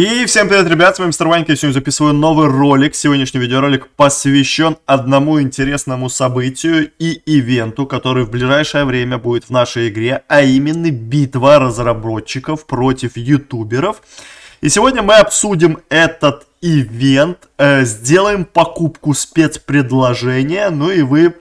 И всем привет, ребят, с вами Мистер Ванька, я сегодня записываю новый ролик. Сегодняшний видеоролик посвящен одному интересному событию и ивенту, который в ближайшее время будет в нашей игре, а именно битва разработчиков против ютуберов. И сегодня мы обсудим этот ивент, э, сделаем покупку спецпредложения, ну и вы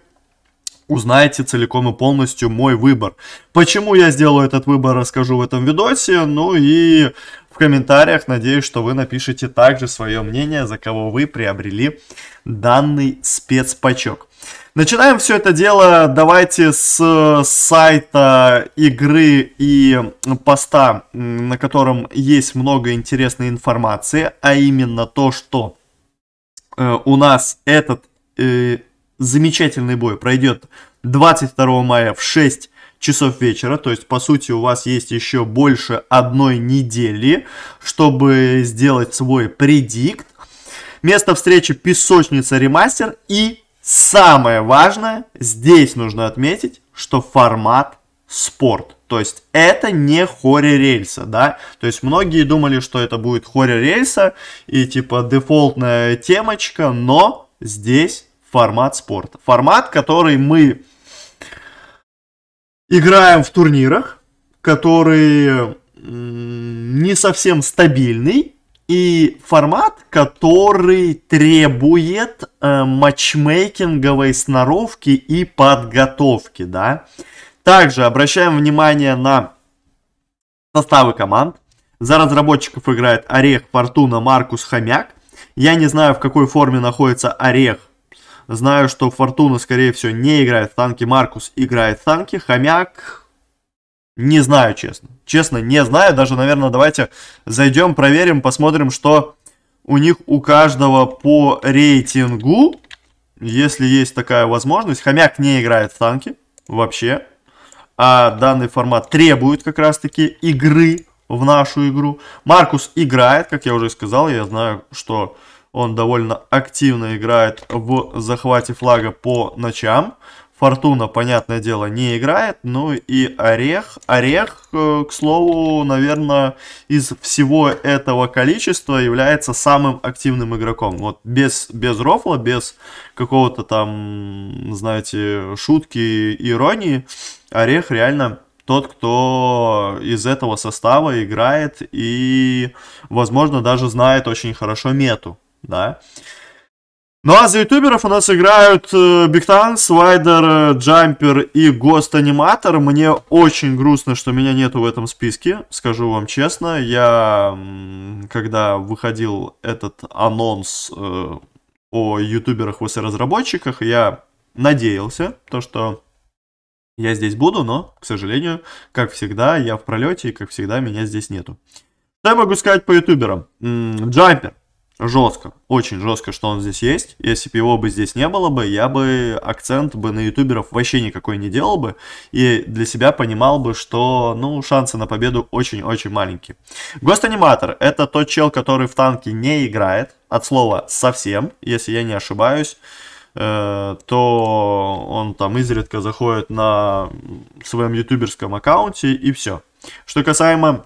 узнаете целиком и полностью мой выбор. Почему я сделаю этот выбор, расскажу в этом видосе. Ну и в комментариях. Надеюсь, что вы напишите также свое мнение, за кого вы приобрели данный спецпачок. Начинаем все это дело, давайте с сайта игры и поста, на котором есть много интересной информации, а именно то, что э, у нас этот э, замечательный бой пройдет 22 мая в 6 часов вечера. То есть, по сути, у вас есть еще больше одной недели, чтобы сделать свой предикт. Место встречи песочница ремастер. И самое важное, здесь нужно отметить, что формат спорт. То есть это не хоре рельса да? То есть многие думали, что это будет хоре рельса и типа дефолтная темочка, но здесь формат спорта. Формат, который мы играем в турнирах, который не совсем стабильный, и формат, который требует э, матчмейкинговой сноровки и подготовки, да. Также обращаем внимание на составы команд. За разработчиков играет Орех, Фортуна, Маркус, Хомяк. Я не знаю, в какой форме находится Орех Знаю, что Фортуна, скорее всего, не играет в танки. Маркус играет в танки. Хомяк... Не знаю, честно. Честно, не знаю. Даже, наверное, давайте зайдем, проверим, посмотрим, что у них у каждого по рейтингу. Если есть такая возможность. Хомяк не играет в танки. Вообще. А данный формат требует как раз-таки игры в нашу игру. Маркус играет, как я уже сказал. Я знаю, что он довольно активно играет в захвате флага по ночам. Фортуна, понятное дело, не играет. Ну и Орех. Орех, э, к слову, наверное, из всего этого количества является самым активным игроком. Вот без, без рофла, без какого-то там, знаете, шутки, иронии, Орех реально тот, кто из этого состава играет и, возможно, даже знает очень хорошо мету да. Ну а за ютуберов у нас играют э, Бигтан, Свайдер, э, Джампер и Гост Аниматор. Мне очень грустно, что меня нету в этом списке, скажу вам честно. Я, когда выходил этот анонс э, о ютуберах и разработчиках, я надеялся, то что я здесь буду, но, к сожалению, как всегда, я в пролете, и как всегда, меня здесь нету. Что я могу сказать по ютуберам? М -м, Джампер жестко, очень жестко, что он здесь есть. Если бы его бы здесь не было бы, я бы акцент бы на ютуберов вообще никакой не делал бы. И для себя понимал бы, что, ну, шансы на победу очень-очень маленькие. — это тот чел, который в танке не играет, от слова совсем, если я не ошибаюсь э, то он там изредка заходит на своем ютуберском аккаунте и все. Что касаемо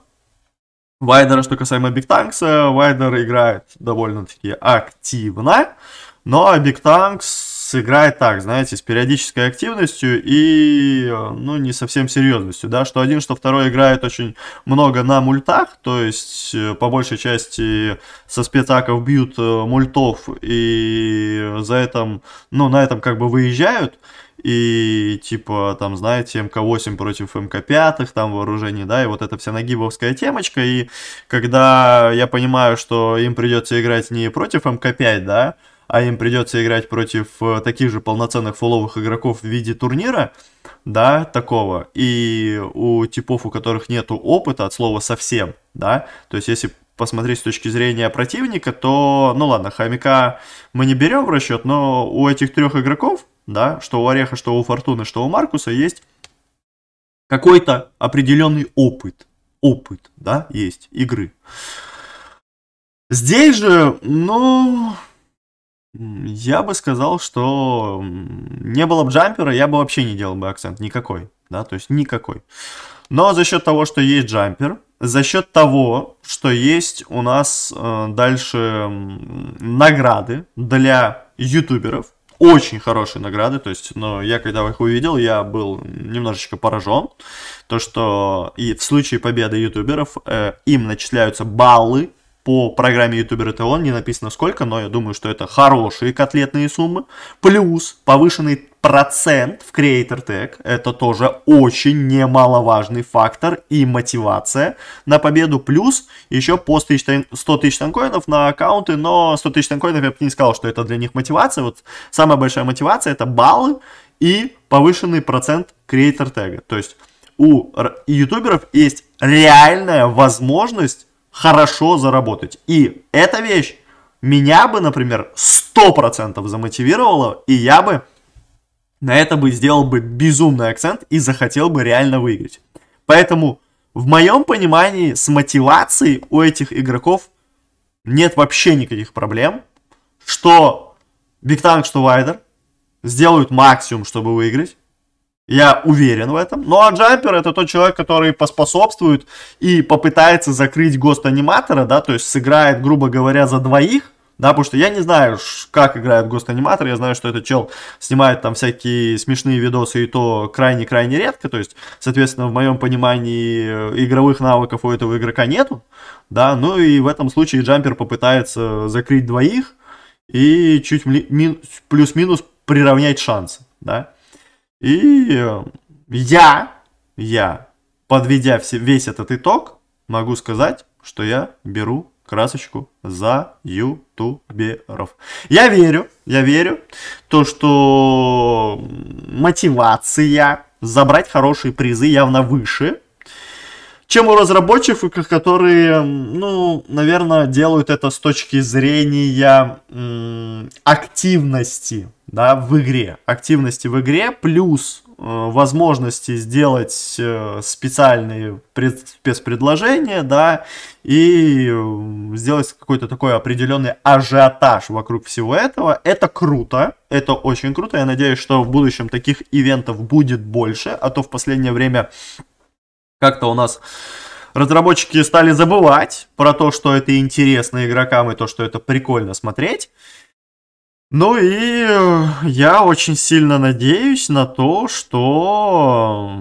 Вайдера, что касаемо Биг Танкса, э, Вайдер играет довольно-таки активно, но Биг Танкс играет так, знаете, с периодической активностью и, э, ну, не совсем серьезностью, да, что один, что второй играет очень много на мультах, то есть, э, по большей части, со спецаков бьют мультов и за этом, ну, на этом как бы выезжают, и типа там, знаете, МК-8 против МК-5, там вооружений, да, и вот эта вся нагибовская темочка, и когда я понимаю, что им придется играть не против МК-5, да, а им придется играть против э, таких же полноценных фуловых игроков в виде турнира, да, такого, и у типов, у которых нету опыта от слова совсем, да, то есть если посмотреть с точки зрения противника, то, ну ладно, хомяка мы не берем в расчет, но у этих трех игроков, да, что у Ореха, что у Фортуны, что у Маркуса есть какой-то определенный опыт. Опыт, да, есть игры. Здесь же, ну, я бы сказал, что не было бы джампера, я бы вообще не делал бы акцент никакой, да, то есть никакой. Но за счет того, что есть джампер, за счет того, что есть у нас э, дальше награды для ютуберов. Очень хорошие награды, то есть, ну, я когда их увидел, я был немножечко поражен, то что и в случае победы ютуберов э, им начисляются баллы по программе ютубер это он, не написано сколько, но я думаю, что это хорошие котлетные суммы, плюс повышенный процент в Creator Tag, это тоже очень немаловажный фактор и мотивация на победу, плюс еще по 100 тысяч танкоинов на аккаунты, но 100 тысяч танкоинов я бы не сказал, что это для них мотивация, вот самая большая мотивация это баллы и повышенный процент Creator Tag, то есть у ютуберов есть реальная возможность хорошо заработать. И эта вещь меня бы, например, 100% замотивировала, и я бы на это бы сделал бы безумный акцент и захотел бы реально выиграть. Поэтому, в моем понимании, с мотивацией у этих игроков нет вообще никаких проблем, что Биг Танк, что Вайдер сделают максимум, чтобы выиграть. Я уверен в этом. Ну а Джампер это тот человек, который поспособствует и попытается закрыть гост-аниматора, да, то есть сыграет, грубо говоря, за двоих, да, потому что я не знаю, как играет гост-аниматор, я знаю, что этот чел снимает там всякие смешные видосы и то крайне-крайне редко, то есть, соответственно, в моем понимании э, игровых навыков у этого игрока нету, да, ну и в этом случае Джампер попытается закрыть двоих и чуть плюс-минус приравнять шансы, да. И э, я, я, подведя все, весь этот итог, могу сказать, что я беру красочку за ютуберов. Я верю, я верю, то, что мотивация забрать хорошие призы явно выше, чем у разработчиков, которые, ну, наверное, делают это с точки зрения м- активности, да, в игре. Активности в игре плюс э, возможности сделать э, специальные пред- спецпредложения, да, и э, сделать какой-то такой определенный ажиотаж вокруг всего этого. Это круто, это очень круто. Я надеюсь, что в будущем таких ивентов будет больше, а то в последнее время как-то у нас разработчики стали забывать про то, что это интересно игрокам и то, что это прикольно смотреть. Ну и я очень сильно надеюсь на то, что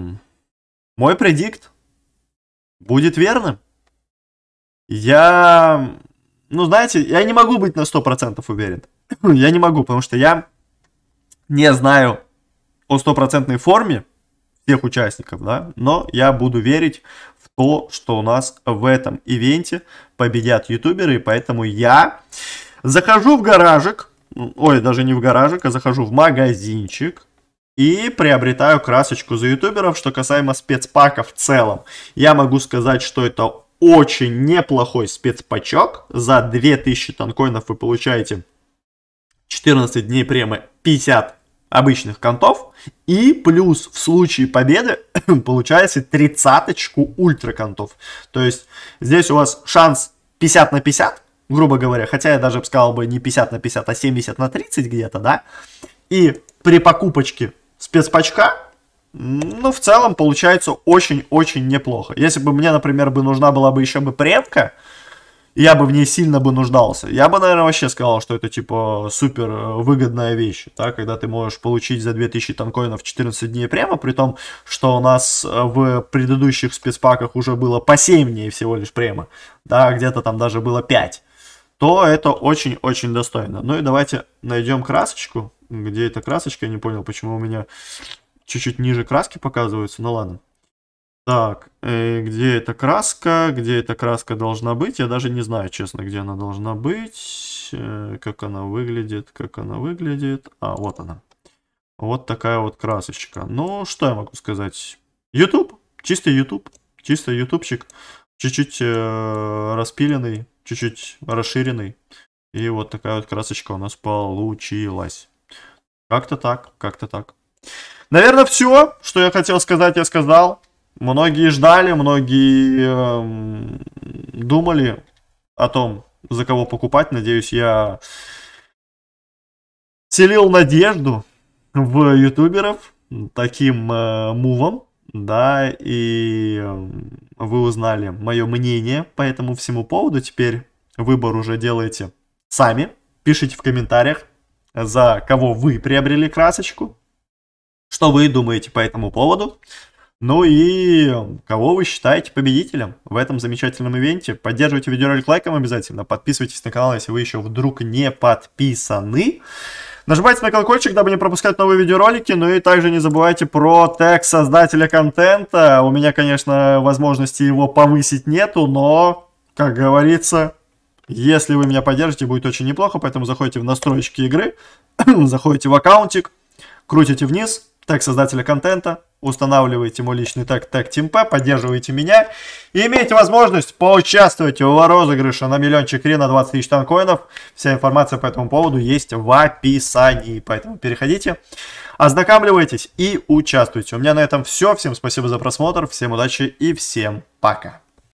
мой предикт будет верным. Я, ну знаете, я не могу быть на 100% уверен. я не могу, потому что я не знаю о стопроцентной форме всех участников, да, но я буду верить в то, что у нас в этом ивенте победят ютуберы, и поэтому я захожу в гаражик, ой, даже не в гаражик, а захожу в магазинчик, и приобретаю красочку за ютуберов. Что касаемо спецпака в целом, я могу сказать, что это очень неплохой спецпачок. За 2000 танкоинов вы получаете 14 дней премы 50 обычных контов. И плюс в случае победы получается тридцаточку ультра контов. То есть здесь у вас шанс 50 на 50, грубо говоря, хотя я даже сказал бы не 50 на 50, а 70 на 30 где-то, да. И при покупочке спецпачка, ну, в целом получается очень-очень неплохо. Если бы мне, например, бы нужна была бы еще бы премка, я бы в ней сильно бы нуждался. Я бы, наверное, вообще сказал, что это, типа, супер э, выгодная вещь, да, когда ты можешь получить за 2000 танкоинов 14 дней према, при том, что у нас э, в предыдущих спецпаках уже было по 7 дней всего лишь према, да, где-то там даже было 5, то это очень-очень достойно. Ну и давайте найдем красочку. Где эта красочка? Я не понял, почему у меня чуть-чуть ниже краски показываются. Ну ладно. Так, э, где эта краска? Где эта краска должна быть? Я даже не знаю, честно, где она должна быть. Э, как она выглядит, как она выглядит. А, вот она. Вот такая вот красочка. Ну, что я могу сказать? YouTube. Чистый YouTube. Чистый ютубчик. Чуть-чуть э, распиленный, чуть-чуть расширенный. И вот такая вот красочка у нас получилась. Как-то так, как-то так. Наверное, все, что я хотел сказать, я сказал. Многие ждали, многие эм, думали о том, за кого покупать. Надеюсь, я селил надежду в ютуберов таким э, мувом, да, и эм, вы узнали мое мнение по этому всему поводу. Теперь выбор уже делаете сами. Пишите в комментариях, за кого вы приобрели красочку, что вы думаете по этому поводу. Ну и кого вы считаете победителем в этом замечательном ивенте? Поддерживайте видеоролик лайком обязательно, подписывайтесь на канал, если вы еще вдруг не подписаны. Нажимайте на колокольчик, дабы не пропускать новые видеоролики, ну и также не забывайте про тег создателя контента. У меня, конечно, возможности его повысить нету, но, как говорится, если вы меня поддержите, будет очень неплохо, поэтому заходите в настройки игры, заходите в аккаунтик, крутите вниз, тег создателя контента, устанавливаете мой личный так так темпа, поддерживаете меня и имеете возможность поучаствовать в розыгрыше на миллиончик ри на 20 тысяч танкоинов. Вся информация по этому поводу есть в описании, поэтому переходите, ознакомливайтесь и участвуйте. У меня на этом все. Всем спасибо за просмотр, всем удачи и всем пока.